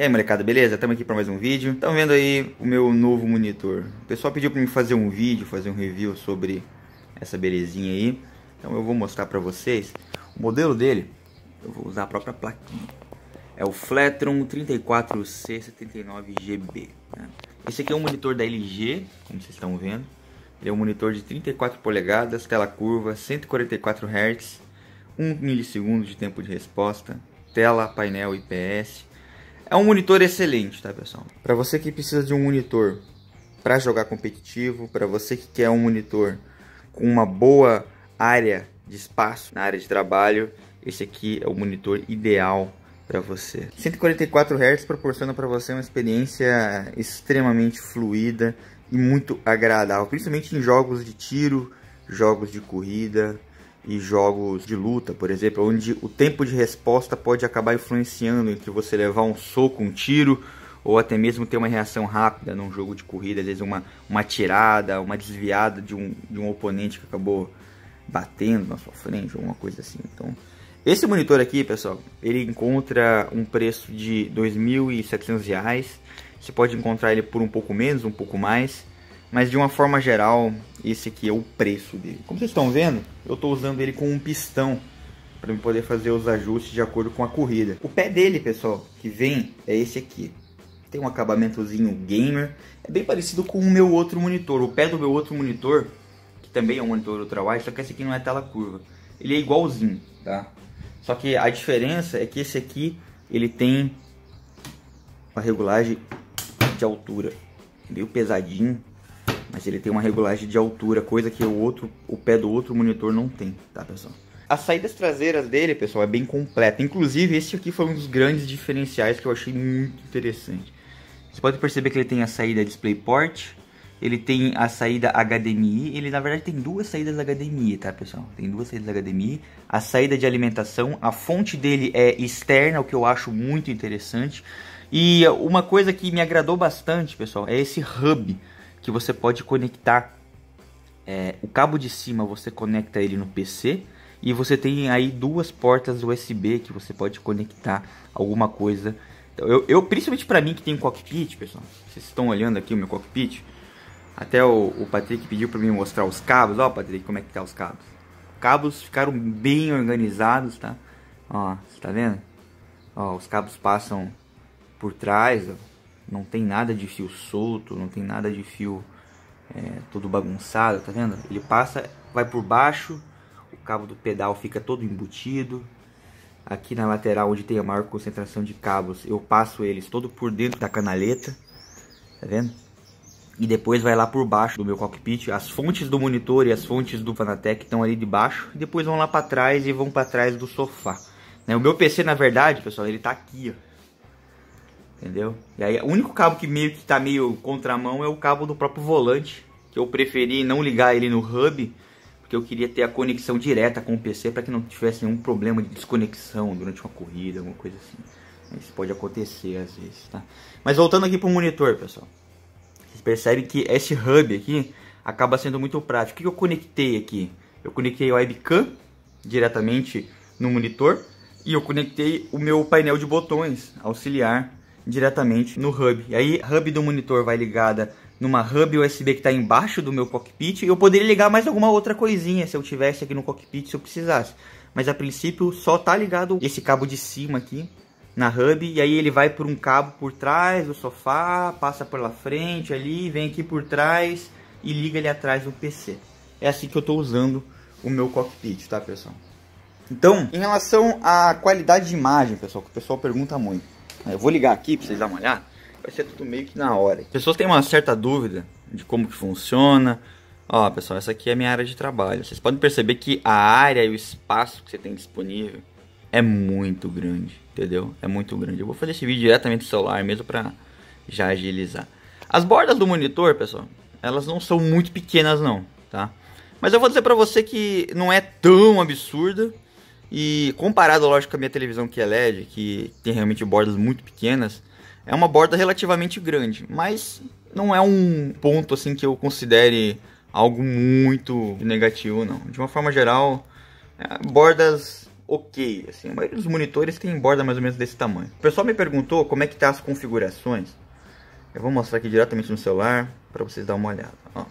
E aí molecada, beleza? Estamos aqui para mais um vídeo. Estão vendo aí o meu novo monitor. O pessoal pediu para mim fazer um vídeo, fazer um review sobre essa belezinha aí. Então eu vou mostrar para vocês o modelo dele. Eu vou usar a própria plaquinha. É o Fletron 34C79GB. Né? Esse aqui é um monitor da LG, como vocês estão vendo. Ele é um monitor de 34 polegadas, tela curva, 144 Hz, 1 milissegundo de tempo de resposta, tela, painel IPS, é um monitor excelente, tá pessoal? Para você que precisa de um monitor para jogar competitivo, para você que quer um monitor com uma boa área de espaço na área de trabalho, esse aqui é o monitor ideal para você. 144 Hz proporciona para você uma experiência extremamente fluida e muito agradável, principalmente em jogos de tiro, jogos de corrida, e jogos de luta, por exemplo, onde o tempo de resposta pode acabar influenciando entre você levar um soco, um tiro ou até mesmo ter uma reação rápida num jogo de corrida, às vezes uma, uma tirada, uma desviada de um, de um oponente que acabou batendo na sua frente, alguma coisa assim. Então, esse monitor aqui, pessoal, ele encontra um preço de R$ 2.700. Você pode encontrar ele por um pouco menos, um pouco mais. Mas de uma forma geral, esse aqui é o preço dele. Como vocês estão vendo, eu estou usando ele com um pistão para poder fazer os ajustes de acordo com a corrida. O pé dele, pessoal, que vem é esse aqui. Tem um acabamentozinho gamer. É bem parecido com o meu outro monitor. O pé do meu outro monitor, que também é um monitor ultrawide, só que esse aqui não é tela curva. Ele é igualzinho, tá? Só que a diferença é que esse aqui, ele tem uma regulagem de altura. Meio pesadinho mas ele tem uma regulagem de altura, coisa que o, outro, o pé do outro monitor não tem, tá pessoal? As saídas traseiras dele, pessoal, é bem completa. Inclusive, esse aqui foi um dos grandes diferenciais que eu achei muito interessante. Você pode perceber que ele tem a saída DisplayPort, ele tem a saída HDMI, ele na verdade tem duas saídas HDMI, tá pessoal? Tem duas saídas HDMI, a saída de alimentação, a fonte dele é externa, o que eu acho muito interessante. E uma coisa que me agradou bastante, pessoal, é esse hub que você pode conectar é, o cabo de cima, você conecta ele no PC e você tem aí duas portas USB que você pode conectar alguma coisa. Então, eu, eu principalmente para mim que tem cockpit, pessoal, vocês estão olhando aqui o meu cockpit. Até o, o Patrick pediu para mim mostrar os cabos. Ó, Patrick, como é que tá os cabos? Cabos ficaram bem organizados, tá? Ó, você tá vendo? Ó, os cabos passam por trás, ó não tem nada de fio solto, não tem nada de fio é, todo bagunçado, tá vendo? Ele passa, vai por baixo, o cabo do pedal fica todo embutido. Aqui na lateral, onde tem a maior concentração de cabos, eu passo eles todo por dentro da canaleta, tá vendo? E depois vai lá por baixo do meu cockpit, as fontes do monitor e as fontes do Fanatec estão ali debaixo, e depois vão lá para trás e vão para trás do sofá. Né? O meu PC, na verdade, pessoal, ele tá aqui, ó. Entendeu? E aí, o único cabo que meio que tá meio contramão é o cabo do próprio volante, que eu preferi não ligar ele no hub, porque eu queria ter a conexão direta com o PC para que não tivesse nenhum problema de desconexão durante uma corrida, alguma coisa assim. Isso pode acontecer às vezes, tá? Mas voltando aqui pro monitor, pessoal. Vocês percebem que esse hub aqui acaba sendo muito prático. O que eu conectei aqui? Eu conectei o webcam diretamente no monitor e eu conectei o meu painel de botões auxiliar diretamente no hub. E aí, a hub do monitor vai ligada numa hub USB que está embaixo do meu cockpit. Eu poderia ligar mais alguma outra coisinha se eu tivesse aqui no cockpit, se eu precisasse. Mas a princípio só tá ligado esse cabo de cima aqui na hub e aí ele vai por um cabo por trás do sofá, passa pela frente ali, vem aqui por trás e liga ele atrás do PC. É assim que eu estou usando o meu cockpit, tá pessoal? Então, em relação à qualidade de imagem, pessoal, que o pessoal pergunta muito. Eu vou ligar aqui pra vocês darem uma olhada. Vai ser tudo meio que na hora. As pessoas têm uma certa dúvida de como que funciona. Ó, pessoal, essa aqui é a minha área de trabalho. Vocês podem perceber que a área e o espaço que você tem disponível é muito grande, entendeu? É muito grande. Eu vou fazer esse vídeo diretamente do celular mesmo pra já agilizar. As bordas do monitor, pessoal, elas não são muito pequenas não, tá? Mas eu vou dizer pra você que não é tão absurda. E comparado, lógico, com a minha televisão que é LED, que tem realmente bordas muito pequenas, é uma borda relativamente grande, mas não é um ponto assim que eu considere algo muito negativo, não. De uma forma geral, é, bordas ok, assim, a maioria dos monitores tem borda mais ou menos desse tamanho. O pessoal me perguntou como é que tá as configurações. Eu vou mostrar aqui diretamente no celular para vocês dar uma olhada. Ó.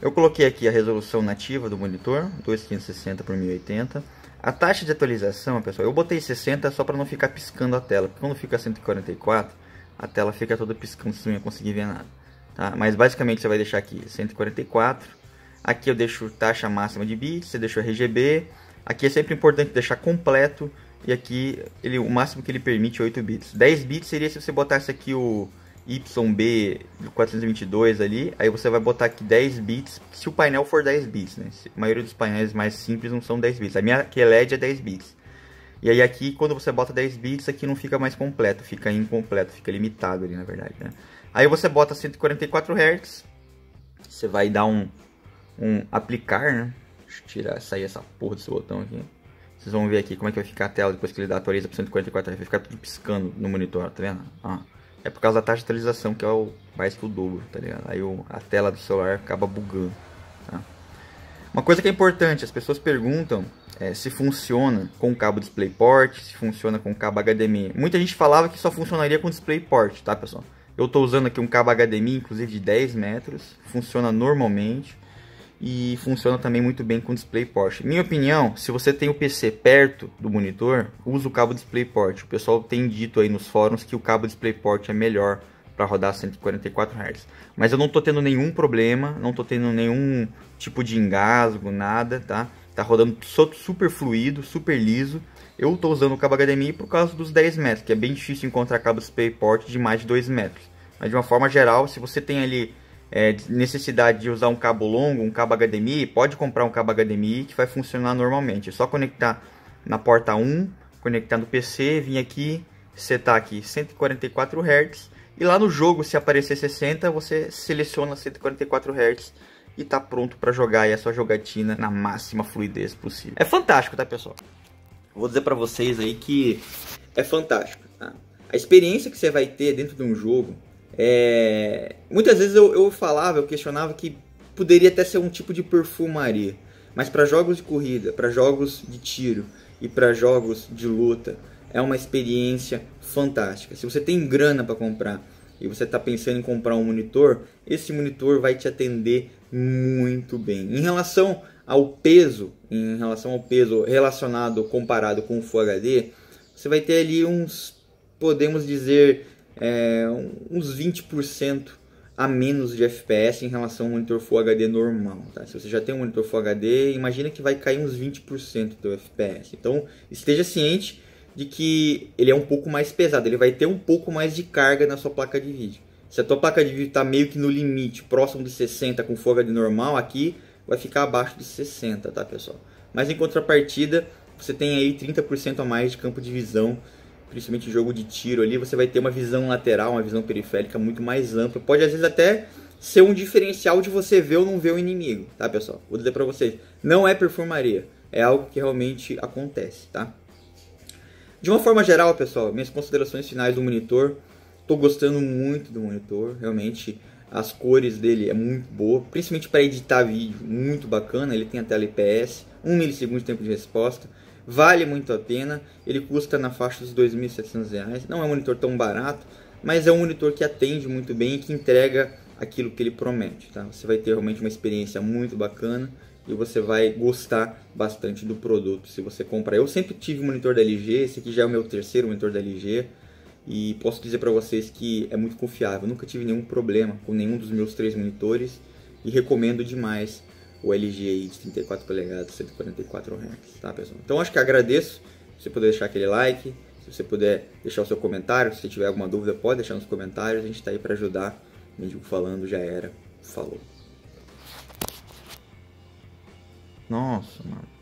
Eu coloquei aqui a resolução nativa do monitor, 2560 por 1080 a taxa de atualização, pessoal, eu botei 60 só para não ficar piscando a tela. Porque quando fica 144, a tela fica toda piscando, você não ia conseguir ver nada. Tá? Mas basicamente você vai deixar aqui 144. Aqui eu deixo taxa máxima de bits, você deixa o RGB. Aqui é sempre importante deixar completo. E aqui ele, o máximo que ele permite 8 é bits. 10 bits seria se você botasse aqui o YB422 ali, aí você vai botar aqui 10 bits, se o painel for 10 bits, né? A maioria dos painéis mais simples não são 10 bits. A minha que é LED é 10 bits. E aí aqui, quando você bota 10 bits, aqui não fica mais completo, fica incompleto, fica limitado ali, na verdade, né? Aí você bota 144 Hz, você vai dar um, um aplicar, né? Deixa eu tirar, sair essa porra desse botão aqui. Vocês vão ver aqui como é que vai ficar a tela depois que ele dá atualiza para 144 Hz, vai ficar tudo piscando no monitor, tá vendo? Ó. É por causa da taxa de atualização, que é o, mais que o dobro, tá ligado? Aí o, a tela do celular acaba bugando. Tá? Uma coisa que é importante, as pessoas perguntam é, se funciona com cabo DisplayPort, se funciona com cabo HDMI. Muita gente falava que só funcionaria com DisplayPort, tá pessoal? Eu estou usando aqui um cabo HDMI, inclusive de 10 metros, funciona normalmente e funciona também muito bem com DisplayPort. Minha opinião, se você tem o PC perto do monitor, usa o cabo DisplayPort. O pessoal tem dito aí nos fóruns que o cabo DisplayPort é melhor para rodar 144 Hz. Mas eu não tô tendo nenhum problema, não tô tendo nenhum tipo de engasgo, nada, tá? Tá rodando super fluido, super liso. Eu tô usando o cabo HDMI por causa dos 10 metros, que é bem difícil encontrar cabo DisplayPort de mais de 2 metros. Mas de uma forma geral, se você tem ali é, necessidade de usar um cabo longo, um cabo HDMI, pode comprar um cabo HDMI que vai funcionar normalmente. É só conectar na porta 1, conectar no PC, vir aqui, setar aqui 144 Hz. E lá no jogo, se aparecer 60, você seleciona 144 Hz e está pronto para jogar a é sua jogatina na máxima fluidez possível. É fantástico, tá, pessoal? Vou dizer para vocês aí que é fantástico, tá? A experiência que você vai ter dentro de um jogo é, muitas vezes eu, eu falava, eu questionava que poderia até ser um tipo de perfumaria, mas para jogos de corrida, para jogos de tiro e para jogos de luta é uma experiência fantástica. Se você tem grana para comprar e você está pensando em comprar um monitor, esse monitor vai te atender muito bem. Em relação ao peso, em relação ao peso relacionado comparado com o Full HD, você vai ter ali uns, podemos dizer, é, uns 20% a menos de FPS em relação ao monitor Full HD normal. Tá? Se você já tem um monitor Full HD, imagina que vai cair uns 20% do FPS. Então esteja ciente de que ele é um pouco mais pesado, ele vai ter um pouco mais de carga na sua placa de vídeo. Se a tua placa de vídeo está meio que no limite, próximo de 60 com Full HD normal, aqui vai ficar abaixo de 60, tá pessoal? Mas em contrapartida, você tem aí 30% a mais de campo de visão principalmente jogo de tiro ali, você vai ter uma visão lateral, uma visão periférica muito mais ampla. Pode às vezes até ser um diferencial de você ver ou não ver o inimigo, tá, pessoal? Vou dizer para vocês, não é perfumaria, é algo que realmente acontece, tá? De uma forma geral, pessoal, minhas considerações finais do monitor. Tô gostando muito do monitor, realmente as cores dele é muito boa, principalmente para editar vídeo, muito bacana. Ele tem a tela IPS, 1 milissegundo de tempo de resposta vale muito a pena. Ele custa na faixa dos R$ 2.700, não é um monitor tão barato, mas é um monitor que atende muito bem e que entrega aquilo que ele promete, tá? Você vai ter realmente uma experiência muito bacana e você vai gostar bastante do produto se você comprar. Eu sempre tive monitor da LG, esse aqui já é o meu terceiro monitor da LG e posso dizer para vocês que é muito confiável. nunca tive nenhum problema com nenhum dos meus três monitores e recomendo demais o LG de 34 polegadas, 144 Hz, tá pessoal? Então acho que agradeço, se você puder deixar aquele like, se você puder deixar o seu comentário, se você tiver alguma dúvida pode deixar nos comentários, a gente está aí para ajudar, mendigo falando, já era, falou. Nossa, mano.